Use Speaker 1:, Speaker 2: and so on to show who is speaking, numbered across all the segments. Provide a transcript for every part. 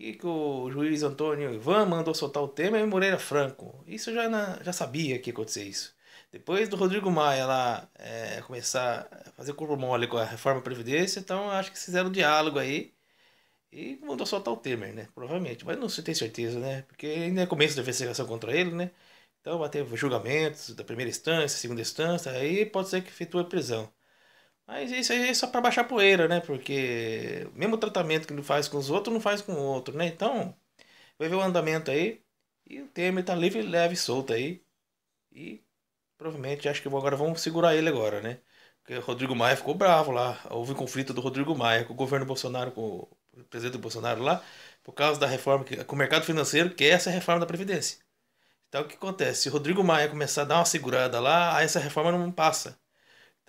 Speaker 1: que, que o juiz Antônio Ivan mandou soltar o Temer e Moreira Franco. Isso eu já, na, já sabia que ia acontecer isso. Depois do Rodrigo Maia lá é, começar a fazer corpo mole com a reforma da Previdência, então acho que fizeram um diálogo aí e mandou soltar o Temer, né? Provavelmente, mas não se tem certeza, né? Porque ainda é começo da investigação contra ele, né? Então vai ter julgamentos da primeira instância, segunda instância, aí pode ser que efetue a prisão. Mas isso aí é só para baixar poeira, né? Porque mesmo tratamento que ele faz com os outros, não faz com o outro, né? Então, vai ver o andamento aí. E o Temer tá livre, leve e solto aí. E provavelmente acho que agora vamos segurar ele agora, né? Porque o Rodrigo Maia ficou bravo lá. Houve um conflito do Rodrigo Maia com o governo Bolsonaro, com o presidente Bolsonaro lá, por causa da reforma, que, com o mercado financeiro, que é essa reforma da Previdência. Então o que acontece? Se o Rodrigo Maia começar a dar uma segurada lá, aí essa reforma não passa.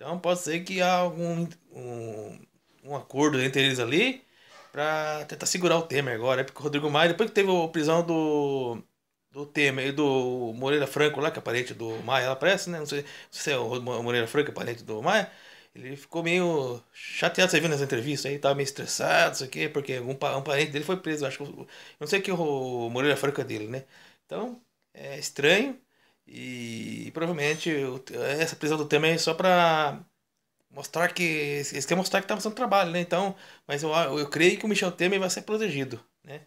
Speaker 1: Então pode ser que há algum um, um acordo entre eles ali para tentar segurar o Temer agora, é porque o Rodrigo Maia, depois que teve a prisão do do Temer e do Moreira Franco lá, que é parente do Maia, ela parece, né? Não sei, não sei se é o Moreira Franco é parente do Maia. Ele ficou meio chateado, você viu nas entrevistas aí, tava meio estressado, isso aqui, porque um parente dele foi preso, acho que, eu não sei que o Moreira Franco é dele, né? Então, é estranho e provavelmente essa prisão do Temer é só para mostrar que. Eles querem mostrar que estava tá fazendo trabalho, né? Então, mas eu, eu creio que o Michel Temer vai ser protegido, né?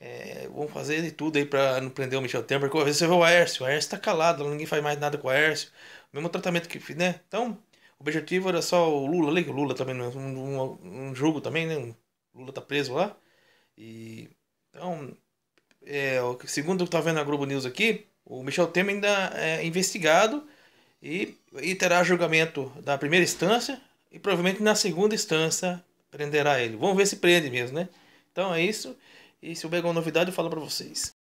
Speaker 1: É, vão fazer de tudo aí para não prender o Michel Temer, porque às vezes você vê o Aércio, o Aércio está calado, ninguém faz mais nada com o Aércio, o mesmo tratamento que, né? Então, o objetivo era só o Lula, ali, o Lula também, né? um, um, um jogo também, né? O Lula tá preso lá. E, então, é, segundo eu tá vendo a Globo News aqui, o Michel Temer ainda é investigado e, e terá julgamento da primeira instância e provavelmente na segunda instância prenderá ele. Vamos ver se prende mesmo, né? Então é isso. E se houver alguma novidade, eu falo para vocês.